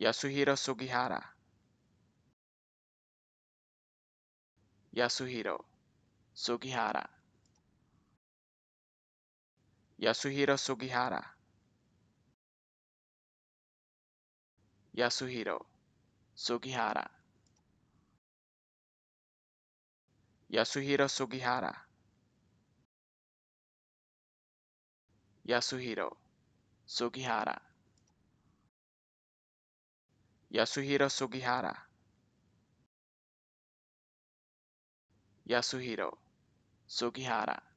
Yasuhiro Sugihara. Yasuhiro Sugihara. Yasuhiro Sugihara. Yasuhiro Sugihara. Yasuhiro Sugihara. Yasuhiro Sugihara. Yasuhiro Sugihara. Yasuhiro Sugihara.